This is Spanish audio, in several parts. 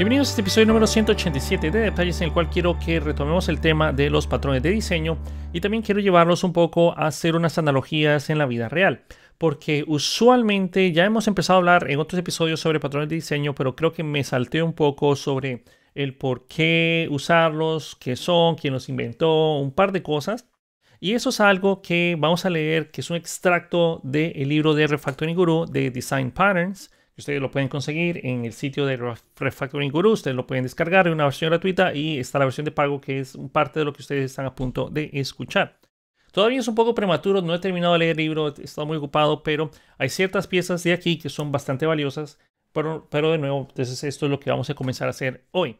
Bienvenidos a este episodio número 187 de Detalles en el cual quiero que retomemos el tema de los patrones de diseño y también quiero llevarlos un poco a hacer unas analogías en la vida real, porque usualmente ya hemos empezado a hablar en otros episodios sobre patrones de diseño, pero creo que me salté un poco sobre el por qué usarlos, qué son, quién los inventó, un par de cosas. Y eso es algo que vamos a leer, que es un extracto del de libro de Refactoring Guru de Design Patterns, Ustedes lo pueden conseguir en el sitio de Refactoring Guru. Ustedes lo pueden descargar en una versión gratuita y está la versión de pago que es parte de lo que ustedes están a punto de escuchar. Todavía es un poco prematuro, no he terminado de leer el libro, he estado muy ocupado, pero hay ciertas piezas de aquí que son bastante valiosas. Pero, pero de nuevo, entonces esto es lo que vamos a comenzar a hacer hoy.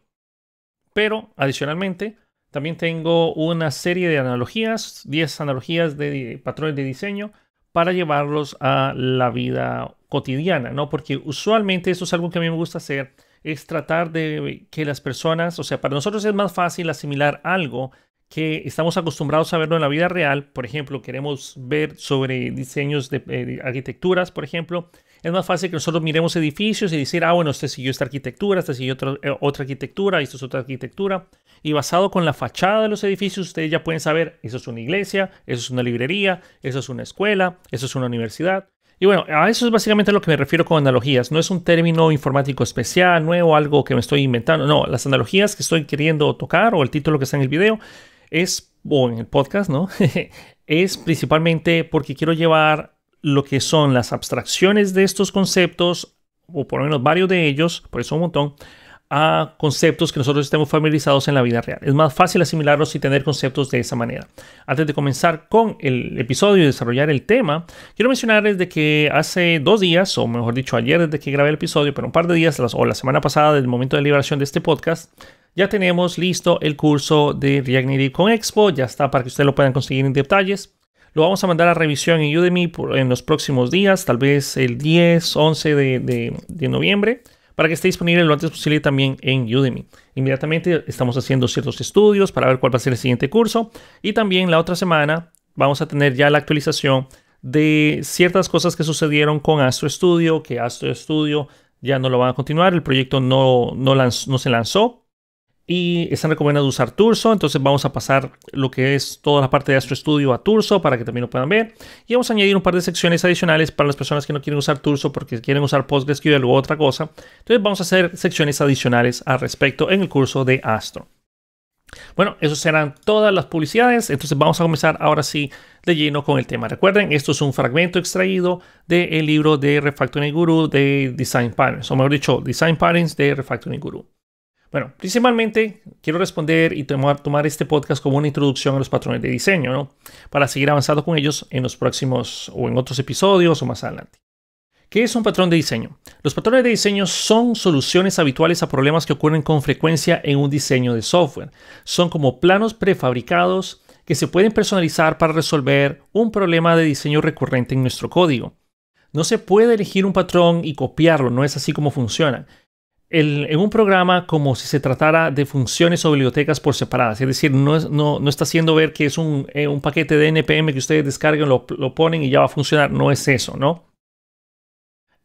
Pero adicionalmente, también tengo una serie de analogías, 10 analogías de patrones de diseño para llevarlos a la vida cotidiana, ¿no? Porque usualmente eso es algo que a mí me gusta hacer, es tratar de que las personas, o sea, para nosotros es más fácil asimilar algo que estamos acostumbrados a verlo en la vida real. Por ejemplo, queremos ver sobre diseños de, eh, arquitecturas, por ejemplo. Es más fácil que nosotros miremos edificios y decir, ah, bueno, este siguió esta arquitectura, este siguió eh, otra arquitectura, esto es otra arquitectura. Y basado con la fachada de los edificios, ustedes ya pueden saber, eso es una iglesia, eso es una librería, eso es una escuela, eso es una universidad. Y bueno, a eso es básicamente lo que me refiero con analogías. No es un término informático especial, nuevo, algo que me estoy inventando. No, las analogías que estoy queriendo tocar o el título que está en el video es, o en el podcast, ¿no? es principalmente porque quiero llevar lo que son las abstracciones de estos conceptos, o por lo menos varios de ellos, por eso un montón, a conceptos que nosotros estemos familiarizados en la vida real. Es más fácil asimilarlos y tener conceptos de esa manera. Antes de comenzar con el episodio y desarrollar el tema, quiero mencionarles de que hace dos días, o mejor dicho ayer desde que grabé el episodio, pero un par de días o la semana pasada del momento de liberación de este podcast, ya tenemos listo el curso de React Native con Expo, ya está para que ustedes lo puedan conseguir en detalles. Lo vamos a mandar a revisión en Udemy en los próximos días, tal vez el 10, 11 de, de, de noviembre para que esté disponible lo antes posible también en Udemy. Inmediatamente estamos haciendo ciertos estudios para ver cuál va a ser el siguiente curso y también la otra semana vamos a tener ya la actualización de ciertas cosas que sucedieron con Astro Studio, que Astro Studio ya no lo van a continuar, el proyecto no, no se lanzó y están recomendando usar Turso. Entonces vamos a pasar lo que es toda la parte de Astro Studio a Turso para que también lo puedan ver. Y vamos a añadir un par de secciones adicionales para las personas que no quieren usar Turso porque quieren usar PostgreSQL u otra cosa. Entonces vamos a hacer secciones adicionales al respecto en el curso de Astro. Bueno, eso serán todas las publicidades. Entonces vamos a comenzar ahora sí de lleno con el tema. Recuerden, esto es un fragmento extraído del libro de Refactoring Guru de Design Patterns, o mejor dicho, Design Patterns de Refactoring Guru. Bueno, principalmente quiero responder y tomar, este podcast como una introducción a los patrones de diseño, ¿no? Para seguir avanzando con ellos en los próximos o en otros episodios o más adelante. ¿Qué es un patrón de diseño? Los patrones de diseño son soluciones habituales a problemas que ocurren con frecuencia en un diseño de software. Son como planos prefabricados que se pueden personalizar para resolver un problema de diseño recurrente en nuestro código. No se puede elegir un patrón y copiarlo, no es así como funciona en un programa como si se tratara de funciones o bibliotecas por separadas. Es decir, no, está haciendo ver que es un, eh, paquete de NPM que ustedes descarguen, lo, ponen y ya va a funcionar. No es eso, ¿no?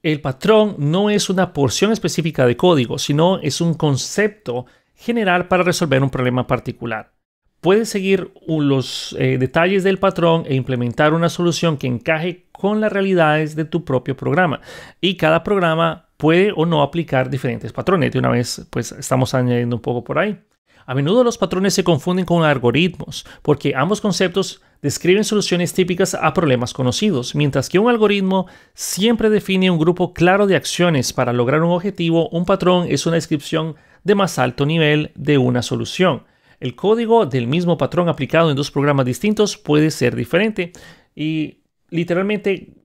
El patrón no es una porción específica de código, sino es un concepto general para resolver un problema particular. Puedes seguir los eh, detalles del patrón e implementar una solución que encaje con las realidades de tu propio programa. Y cada programa puede o no aplicar diferentes patrones. De una vez, pues estamos añadiendo un poco por ahí. A menudo los patrones se confunden con algoritmos, porque ambos conceptos describen soluciones típicas a problemas conocidos, mientras que un algoritmo siempre define un grupo claro de acciones para lograr un objetivo, un patrón es una descripción de más alto nivel de una solución. El código del mismo patrón aplicado en dos programas distintos puede ser diferente y literalmente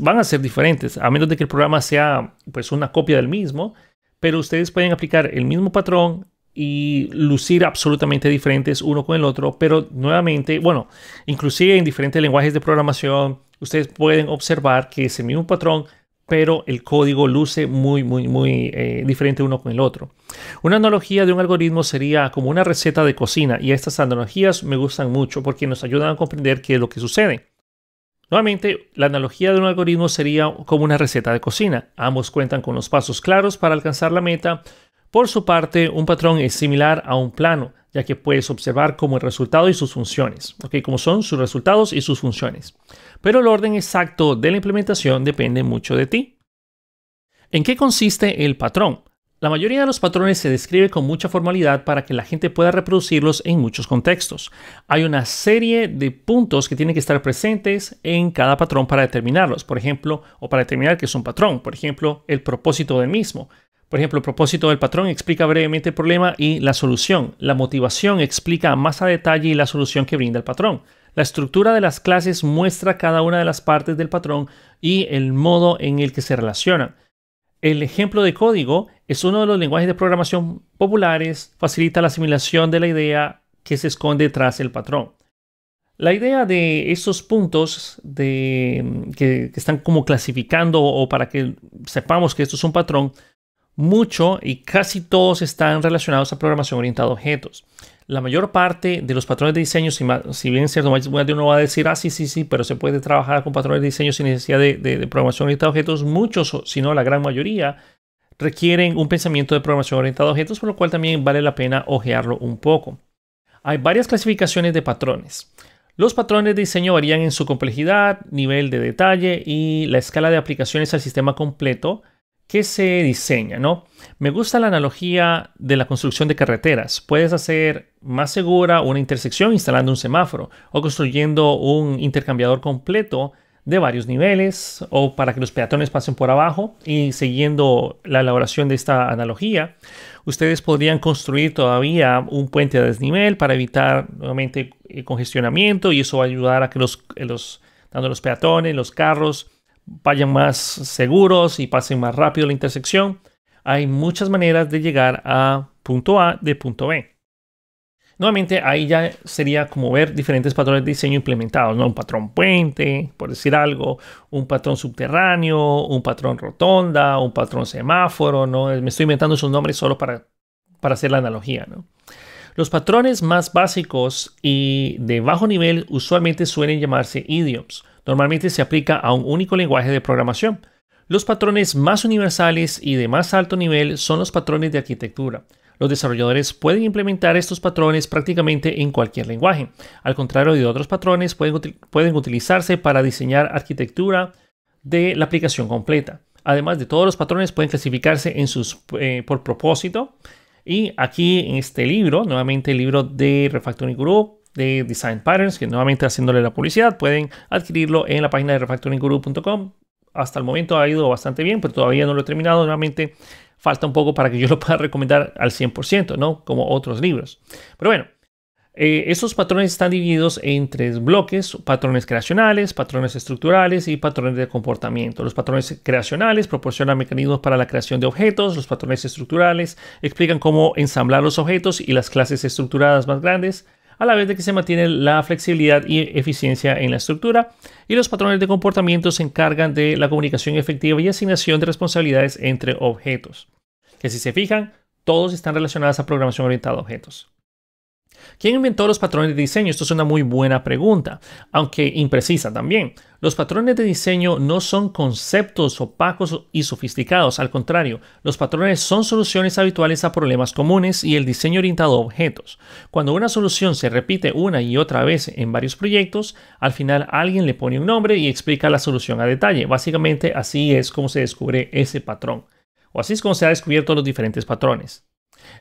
van a ser diferentes, a menos de que el programa sea pues una copia del mismo, pero ustedes pueden aplicar el mismo patrón y lucir absolutamente diferentes uno con el otro, pero nuevamente, bueno, inclusive en diferentes lenguajes de programación, ustedes pueden observar que es el mismo patrón, pero el código luce muy, muy, muy eh, diferente uno con el otro. Una analogía de un algoritmo sería como una receta de cocina y estas analogías me gustan mucho porque nos ayudan a comprender qué es lo que sucede. Nuevamente, la analogía de un algoritmo sería como una receta de cocina. Ambos cuentan con los pasos claros para alcanzar la meta. Por su parte, un patrón es similar a un plano, ya que puedes observar cómo el resultado y sus funciones, ¿ok? Como son sus resultados y sus funciones. Pero el orden exacto de la implementación depende mucho de ti. ¿En qué consiste el patrón? La mayoría de los patrones se describe con mucha formalidad para que la gente pueda reproducirlos en muchos contextos. Hay una serie de puntos que tienen que estar presentes en cada patrón para determinarlos, por ejemplo, o para determinar que es un patrón, por ejemplo, el propósito del mismo. Por ejemplo, el propósito del patrón explica brevemente el problema y la solución. La motivación explica más a detalle la solución que brinda el patrón. La estructura de las clases muestra cada una de las partes del patrón y el modo en el que se relacionan. El ejemplo de código es uno de los lenguajes de programación populares, facilita la asimilación de la idea que se esconde tras el patrón. La idea de esos puntos de, mm, que, que, están como clasificando o para que sepamos que esto es un patrón, mucho y casi todos están relacionados a programación orientada a objetos la mayor parte de los patrones de diseño, si, bien cierto, más de uno va a decir, ah, sí, sí, sí, pero se puede trabajar con patrones de diseño sin necesidad de, de programación orientada a objetos, muchos, si no la gran mayoría, requieren un pensamiento de programación orientada a objetos, por lo cual también vale la pena ojearlo un poco. Hay varias clasificaciones de patrones. Los patrones de diseño varían en su complejidad, nivel de detalle y la escala de aplicaciones al sistema completo, qué se diseña, ¿no? Me gusta la analogía de la construcción de carreteras. Puedes hacer más segura una intersección instalando un semáforo o construyendo un intercambiador completo de varios niveles o para que los peatones pasen por abajo y siguiendo la elaboración de esta analogía, ustedes podrían construir todavía un puente a desnivel para evitar nuevamente el congestionamiento y eso va a ayudar a que los, los los peatones, los carros, vayan más seguros y pasen más rápido la intersección. Hay muchas maneras de llegar a punto A de punto B. Nuevamente, ahí ya sería como ver diferentes patrones de diseño implementados, ¿no? Un patrón puente, por decir algo, un patrón subterráneo, un patrón rotonda, un patrón semáforo, ¿no? Me estoy inventando esos nombres solo para, hacer la analogía, Los patrones más básicos y de bajo nivel usualmente suelen llamarse idioms normalmente se aplica a un único lenguaje de programación. Los patrones más universales y de más alto nivel son los patrones de arquitectura. Los desarrolladores pueden implementar estos patrones prácticamente en cualquier lenguaje. Al contrario de otros patrones, pueden, utilizarse para diseñar arquitectura de la aplicación completa. Además de todos los patrones pueden clasificarse en sus, eh, por propósito. Y aquí en este libro, nuevamente el libro de Refactoring Group, de Design Patterns, que nuevamente haciéndole la publicidad, pueden adquirirlo en la página de refactoringguru.com. Hasta el momento ha ido bastante bien, pero todavía no lo he terminado. Nuevamente falta un poco para que yo lo pueda recomendar al 100%, ¿no? Como otros libros. Pero bueno, eh, esos patrones están divididos en tres bloques, patrones creacionales, patrones estructurales y patrones de comportamiento. Los patrones creacionales proporcionan mecanismos para la creación de objetos, los patrones estructurales explican cómo ensamblar los objetos y las clases estructuradas más grandes, a la vez de que se mantiene la flexibilidad y eficiencia en la estructura, y los patrones de comportamiento se encargan de la comunicación efectiva y asignación de responsabilidades entre objetos, que si se fijan, todos están relacionados a programación orientada a objetos. ¿Quién inventó los patrones de diseño? Esto es una muy buena pregunta, aunque imprecisa también. Los patrones de diseño no son conceptos opacos y sofisticados, al contrario, los patrones son soluciones habituales a problemas comunes y el diseño orientado a objetos. Cuando una solución se repite una y otra vez en varios proyectos, al final alguien le pone un nombre y explica la solución a detalle. Básicamente así es como se descubre ese patrón, o así es como se han descubierto los diferentes patrones.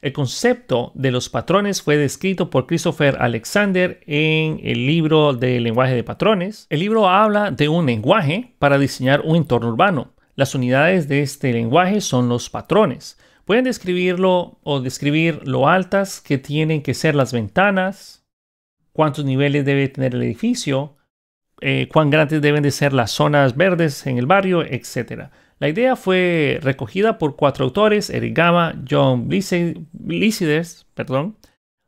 El concepto de los patrones fue descrito por Christopher Alexander en el libro de lenguaje de patrones. El libro habla de un lenguaje para diseñar un entorno urbano. Las unidades de este lenguaje son los patrones. Pueden describirlo o describir lo altas que tienen que ser las ventanas, cuántos niveles debe tener el edificio, eh, cuán grandes deben de ser las zonas verdes en el barrio, etcétera. La idea fue recogida por cuatro autores, Eric Gama, John Lissides, perdón,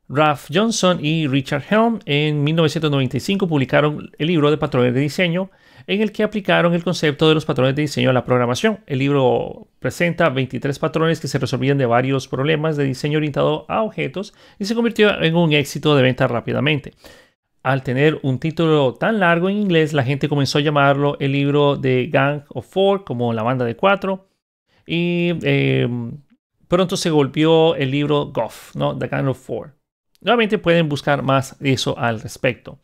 Ralph Johnson y Richard Helm. En 1995 publicaron el libro de patrones de diseño, en el que aplicaron el concepto de los patrones de diseño a la programación. El libro presenta 23 patrones que se resolvían de varios problemas de diseño orientado a objetos y se convirtió en un éxito de venta rápidamente al tener un título tan largo en inglés, la gente comenzó a llamarlo el libro de Gang of Four, como la banda de cuatro. Y em, pronto se golpeó el libro Goff, ¿no? The Gang of Four. Nuevamente pueden buscar más de eso al respecto.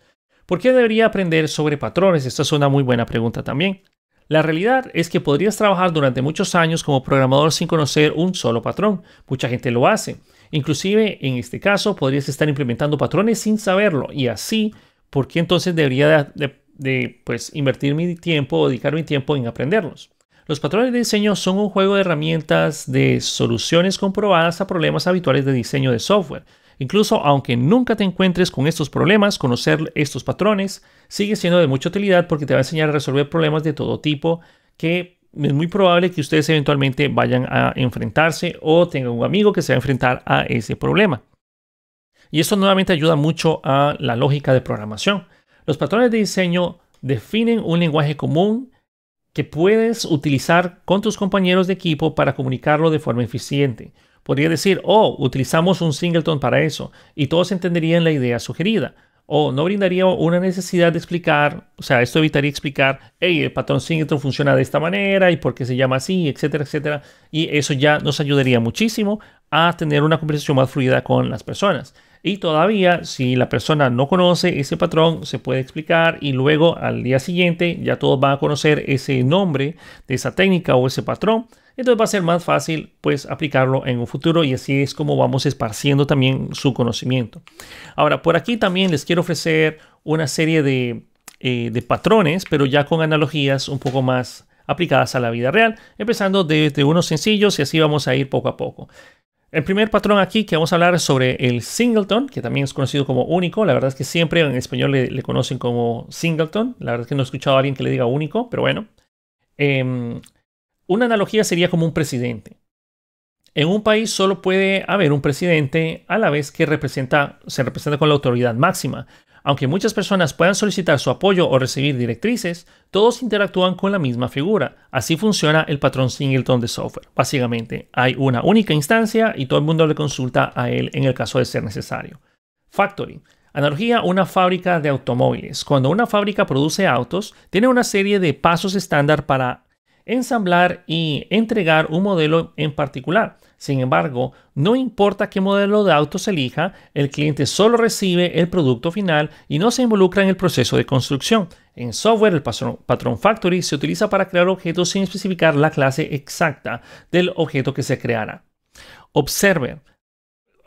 ¿Por qué debería aprender sobre patrones? Esta es una muy buena pregunta también. La realidad es que podrías trabajar durante muchos años como programador sin conocer un solo patrón. Mucha gente lo hace. Inclusive en este caso podrías estar implementando patrones sin saberlo y así, ¿por qué entonces debería de, pues, invertir mi tiempo o dedicar mi tiempo en aprenderlos? Los patrones de diseño son un juego de herramientas de soluciones comprobadas a problemas habituales de diseño de software. Incluso aunque nunca te encuentres con estos problemas, conocer estos patrones sigue siendo de mucha utilidad porque te va a enseñar a resolver problemas de todo tipo que es muy probable que ustedes eventualmente vayan a enfrentarse o tengan un amigo que se va a enfrentar a ese problema. Y eso nuevamente ayuda mucho a la lógica de programación. Los patrones de diseño definen un lenguaje común que puedes utilizar con tus compañeros de equipo para comunicarlo de forma eficiente. Podría decir, oh, utilizamos un singleton para eso, y todos entenderían la idea sugerida o no brindaría una necesidad de explicar, o sea, esto evitaría explicar, hey, el patrón Singleton funciona de esta manera y por qué se llama así, etcétera, etcétera. Y eso ya nos ayudaría muchísimo a tener una conversación más fluida con las personas. Y todavía, si la persona no conoce ese patrón, se puede explicar y luego al día siguiente ya todos van a conocer ese nombre de esa técnica o ese patrón entonces va a ser más fácil pues aplicarlo en un futuro y así es como vamos esparciendo también su conocimiento. Ahora, por aquí también les quiero ofrecer una serie eh, de, patrones, pero ya con analogías un poco más aplicadas a la vida real, empezando desde unos sencillos y así vamos a ir poco a poco. El primer patrón aquí que vamos a hablar es sobre el singleton, que también es conocido como único. La verdad es que siempre en español le, conocen como singleton. La verdad es que no he escuchado a alguien que le diga único, pero bueno. Em, una analogía sería como un presidente. En un país solo puede haber un presidente a la vez que representa, se representa con la autoridad máxima. Aunque muchas personas puedan solicitar su apoyo o recibir directrices, todos interactúan con la misma figura. Así funciona el patrón singleton de software. Básicamente, hay una única instancia y todo el mundo le consulta a él en el caso de ser necesario. Factory. Analogía una fábrica de automóviles. Cuando una fábrica produce autos, tiene una serie de pasos estándar para ensamblar y entregar un modelo en particular. Sin embargo, no importa qué modelo de auto se elija, el cliente solo recibe el producto final y no se involucra en el proceso de construcción. En software, el patrón factory se utiliza para crear objetos sin especificar la clase exacta del objeto que se creará. Observe,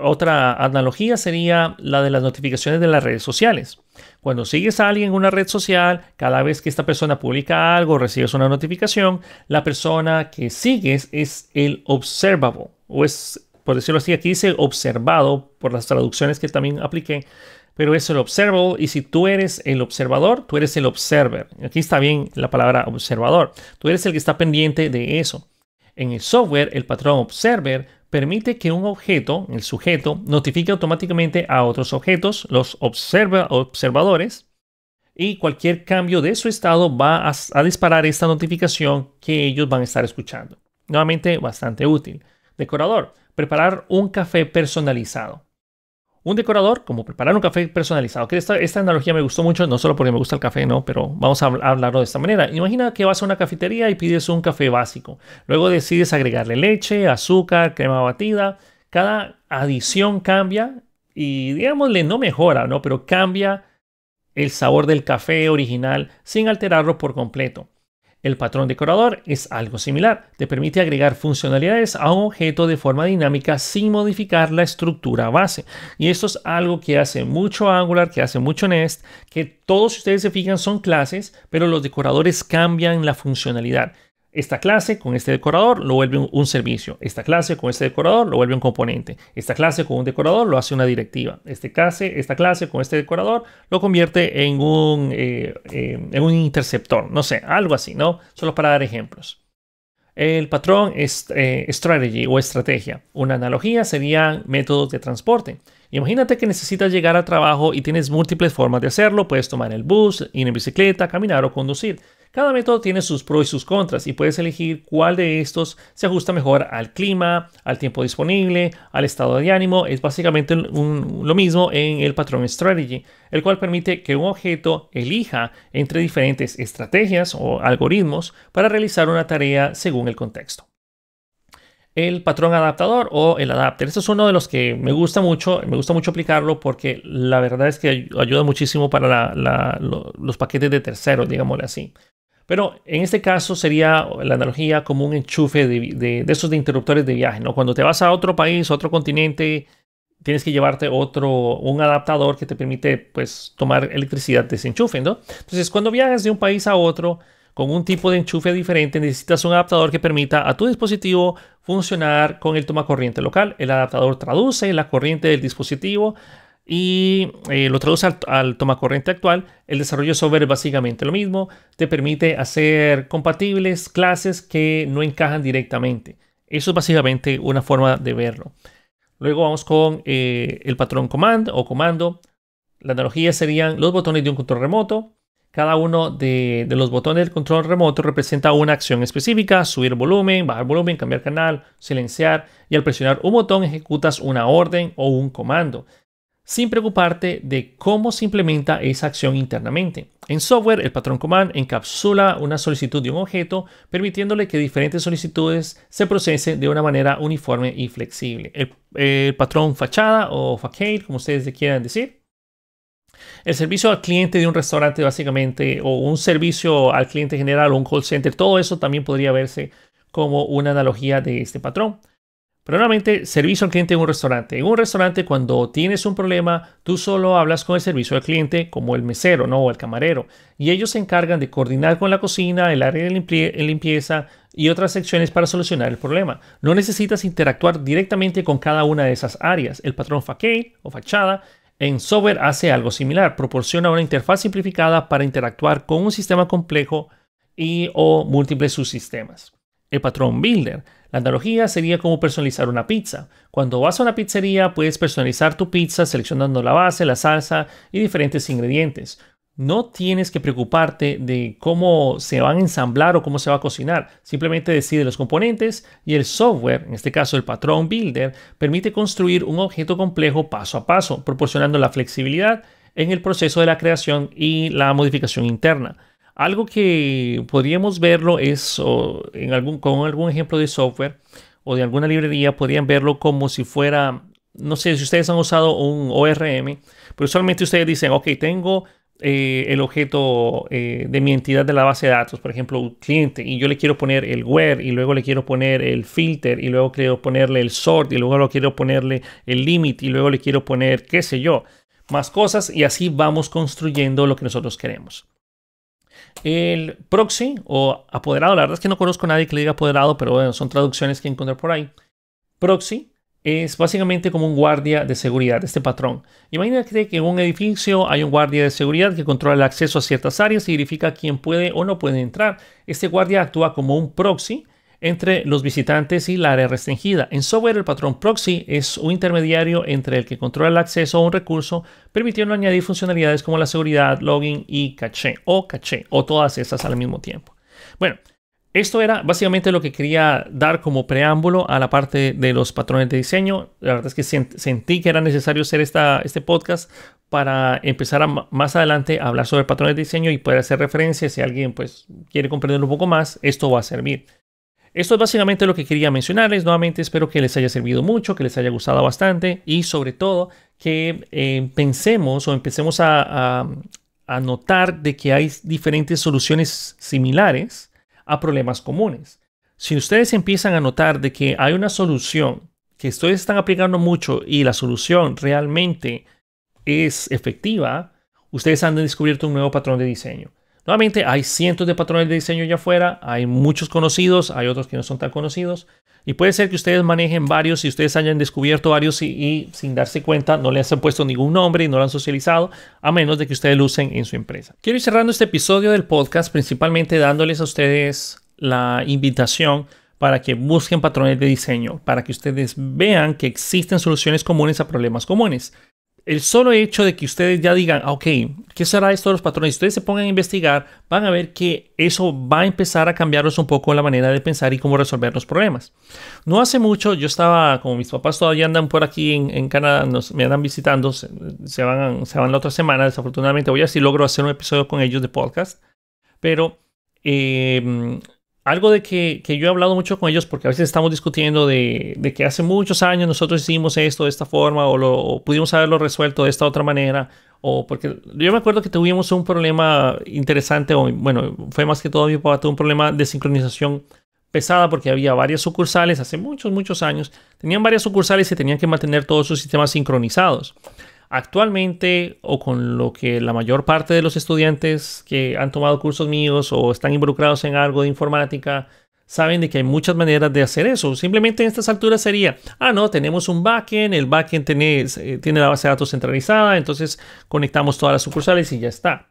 Otra analogía sería la de las notificaciones de las redes sociales. Cuando sigues a alguien en una red social, cada vez que esta persona publica algo, recibes una notificación, la persona que sigues es el observable, o es, por decirlo así, aquí dice observado por las traducciones que también apliqué, pero es el observable y si tú eres el observador, tú eres el observer. Aquí está bien la palabra observador, tú eres el que está pendiente de eso. En el software, el patrón observer permite que un objeto, el sujeto, notifique automáticamente a otros objetos, los observadores, y cualquier cambio de su estado va a, disparar esta notificación que ellos van a estar escuchando. Nuevamente, bastante útil. Decorador, preparar un café personalizado un decorador como preparar un café personalizado. Que esta, analogía me gustó mucho, no solo porque me gusta el café, no, pero vamos a hablarlo de esta manera. Imagina que vas a una cafetería y pides un café básico. Luego decides agregarle leche, azúcar, crema batida. Cada adición cambia y digámosle no mejora, ¿no? Pero cambia el sabor del café original sin alterarlo por completo. El patrón decorador es algo similar, te permite agregar funcionalidades a un objeto de forma dinámica sin modificar la estructura base. Y esto es algo que hace mucho Angular, que hace mucho Nest, que todos ustedes se fijan son clases, pero los decoradores cambian la funcionalidad. Esta clase con este decorador lo vuelve un, servicio. Esta clase con este decorador lo vuelve un componente. Esta clase con un decorador lo hace una directiva. Este esta clase con este decorador lo convierte en un, eh, eh, en un interceptor. No sé, algo así, ¿no? Solo para dar ejemplos. El patrón es eh, strategy o estrategia. Una analogía serían métodos de transporte. Imagínate que necesitas llegar a trabajo y tienes múltiples formas de hacerlo. Puedes tomar el bus, ir en bicicleta, caminar o conducir. Cada método tiene sus pros y sus contras y puedes elegir cuál de estos se ajusta mejor al clima, al tiempo disponible, al estado de ánimo. Es básicamente lo mismo en el patrón Strategy, el cual permite que un objeto elija entre diferentes estrategias o algoritmos para realizar una tarea según el contexto el patrón adaptador o el adapter. Eso este es uno de los que me gusta mucho, me gusta mucho aplicarlo porque la verdad es que ayuda muchísimo para los paquetes de terceros, digámosle así. Pero en este caso sería la analogía como un enchufe de, esos de interruptores de viaje, ¿no? Cuando te vas a otro país, otro continente, tienes que llevarte otro, un adaptador que te permite, pues, tomar electricidad de ese enchufe, ¿no? Entonces, cuando viajas de un país a otro, con un tipo de enchufe diferente, necesitas un adaptador que permita a tu dispositivo funcionar con el tomacorriente local. El adaptador traduce la corriente del dispositivo y eh, lo traduce al, toma corriente actual. El desarrollo software es básicamente lo mismo. Te permite hacer compatibles clases que no encajan directamente. Eso es básicamente una forma de verlo. Luego vamos con eh, el patrón command o comando. La analogía serían los botones de un control remoto. Cada uno de, los botones del control remoto representa una acción específica, subir volumen, bajar volumen, cambiar canal, silenciar y al presionar un botón ejecutas una orden o un comando, sin preocuparte de cómo se implementa esa acción internamente. En software, el patrón command encapsula una solicitud de un objeto, permitiéndole que diferentes solicitudes se procesen de una manera uniforme y flexible. El, el patrón fachada o facade, como ustedes quieran decir, el servicio al cliente de un restaurante básicamente, o un servicio al cliente general o un call center, todo eso también podría verse como una analogía de este patrón. Pero nuevamente, servicio al cliente en un restaurante. En un restaurante, cuando tienes un problema, tú solo hablas con el servicio al cliente, como el mesero, ¿no? O el camarero. Y ellos se encargan de coordinar con la cocina, el área de limpieza y otras secciones para solucionar el problema. No necesitas interactuar directamente con cada una de esas áreas. El patrón facade o fachada en software hace algo similar, proporciona una interfaz simplificada para interactuar con un sistema complejo y o múltiples subsistemas. El patrón builder. La analogía sería como personalizar una pizza. Cuando vas a una pizzería puedes personalizar tu pizza seleccionando la base, la salsa y diferentes ingredientes no tienes que preocuparte de cómo se van a ensamblar o cómo se va a cocinar. Simplemente decide los componentes y el software, en este caso el patrón builder, permite construir un objeto complejo paso a paso, proporcionando la flexibilidad en el proceso de la creación y la modificación interna. Algo que podríamos verlo es algún, con algún ejemplo de software o de alguna librería, podrían verlo como si fuera, no sé si ustedes han usado un ORM, pero usualmente ustedes dicen, ok, tengo eh, el objeto eh, de mi entidad de la base de datos, por ejemplo, un cliente, y yo le quiero poner el where, y luego le quiero poner el filter, y luego quiero ponerle el sort, y luego lo quiero ponerle el limit, y luego le quiero poner qué sé yo, más cosas, y así vamos construyendo lo que nosotros queremos. El proxy o apoderado, la verdad es que no conozco a nadie que le diga apoderado, pero bueno, son traducciones que encontré por ahí. Proxy es básicamente como un guardia de seguridad, este patrón. Imagínate que en un edificio hay un guardia de seguridad que controla el acceso a ciertas áreas y verifica quién puede o no puede entrar. Este guardia actúa como un proxy entre los visitantes y la área restringida. En software el patrón proxy es un intermediario entre el que controla el acceso a un recurso, permitiendo añadir funcionalidades como la seguridad, login y caché o caché o todas esas al mismo tiempo. Bueno, esto era básicamente lo que quería dar como preámbulo a la parte de los patrones de diseño. La verdad es que sentí que era necesario hacer esta, este podcast para empezar a, más adelante a hablar sobre patrones de diseño y poder hacer referencias. Si alguien pues, quiere comprender un poco más, esto va a servir. Esto es básicamente lo que quería mencionarles. Nuevamente espero que les haya servido mucho, que les haya gustado bastante y sobre todo que eh, pensemos o empecemos a, a, a notar de que hay diferentes soluciones similares a problemas comunes. Si ustedes empiezan a notar de que hay una solución que ustedes están aplicando mucho y la solución realmente es efectiva, ustedes han descubierto un nuevo patrón de diseño. Nuevamente, hay cientos de patrones de diseño ya afuera, hay muchos conocidos, hay otros que no son tan conocidos. Y puede ser que ustedes manejen varios y ustedes hayan descubierto varios y, sin darse cuenta no les han puesto ningún nombre y no lo han socializado, a menos de que ustedes lo usen en su empresa. Quiero ir cerrando este episodio del podcast principalmente dándoles a ustedes la invitación para que busquen patrones de diseño, para que ustedes vean que existen soluciones comunes a problemas comunes el solo hecho de que ustedes ya digan, ah, ok, ¿qué será esto de los patrones? Si ustedes se pongan a investigar, van a ver que eso va a empezar a cambiarnos un poco la manera de pensar y cómo resolver los problemas. No hace mucho, yo estaba, como mis papás todavía andan por aquí en, Canadá, nos, me andan visitando, se, van, se van la otra semana, desafortunadamente voy a si logro hacer un episodio con ellos de podcast, pero... Em, algo de que, yo he hablado mucho con ellos, porque a veces estamos discutiendo de, que hace muchos años nosotros hicimos esto de esta forma o, lo, pudimos haberlo resuelto de esta otra manera, o porque yo me acuerdo que tuvimos un problema interesante, o bueno, fue más que todo mi un problema de sincronización pesada porque había varias sucursales hace muchos, muchos años, tenían varias sucursales y tenían que mantener todos sus sistemas sincronizados actualmente o con lo que la mayor parte de los estudiantes que han tomado cursos míos o están involucrados en algo de informática saben de que hay muchas maneras de hacer eso. Simplemente en estas alturas sería, ah, no, tenemos un backend, el backend tiene, eh, tiene la base de datos centralizada, entonces conectamos todas las sucursales y ya está.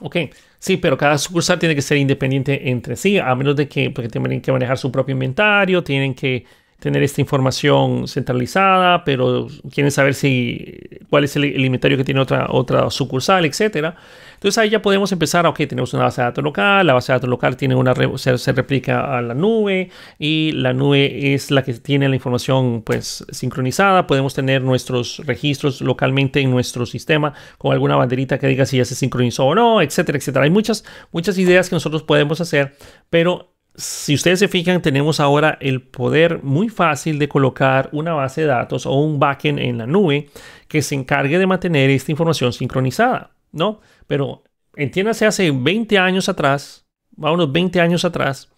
Ok, sí, pero cada sucursal tiene que ser independiente entre sí, a menos de que, porque pues, tienen que manejar su propio inventario, tienen que tener esta información centralizada, pero quieren saber si cuál es el, inventario que tiene otra, otra sucursal, etcétera. Entonces ahí ya podemos empezar, ok, tenemos una base de datos local, la base de datos local tiene una se, se, replica a la nube y la nube es la que tiene la información pues sincronizada, podemos tener nuestros registros localmente en nuestro sistema con alguna banderita que diga si ya se sincronizó o no, etcétera, etcétera. Hay muchas muchas ideas que nosotros podemos hacer, pero si ustedes se fijan, tenemos ahora el poder muy fácil de colocar una base de datos o un backend en la nube que se encargue de mantener esta información sincronizada, ¿no? Pero entiéndase, hace 20 años atrás, a unos 20 años atrás,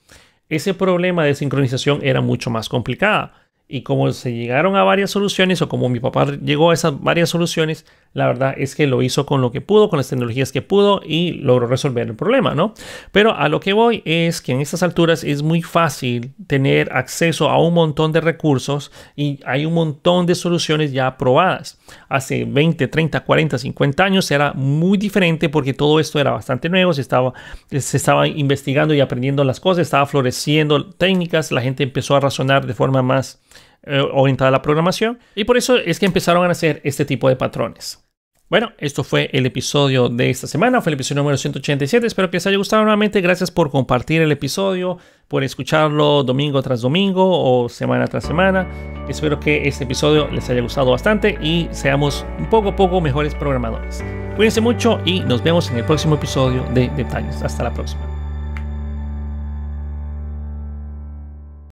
ese problema de sincronización era mucho más complicado. Y como se llegaron a varias soluciones, o como mi papá llegó a esas varias soluciones, la verdad es que lo hizo con lo que pudo, con las tecnologías que pudo y logró resolver el problema, ¿no? Pero a lo que voy es que en estas alturas es muy fácil tener acceso a un montón de recursos y hay un montón de soluciones ya probadas. Hace 20, 30, 40, 50 años era muy diferente porque todo esto era bastante nuevo, se estaba, investigando y aprendiendo las cosas, estaba floreciendo técnicas, la gente empezó a razonar de forma más eh, orientada a la programación y por eso es que empezaron a hacer este tipo de patrones. Bueno, esto fue el episodio de esta semana, fue el episodio número 187, espero que les haya gustado nuevamente, gracias por compartir el episodio, por escucharlo domingo tras domingo o semana tras semana, espero que este episodio les haya gustado bastante y seamos un poco a poco mejores programadores. Cuídense mucho y nos vemos en el próximo episodio de Detalles. Hasta la próxima.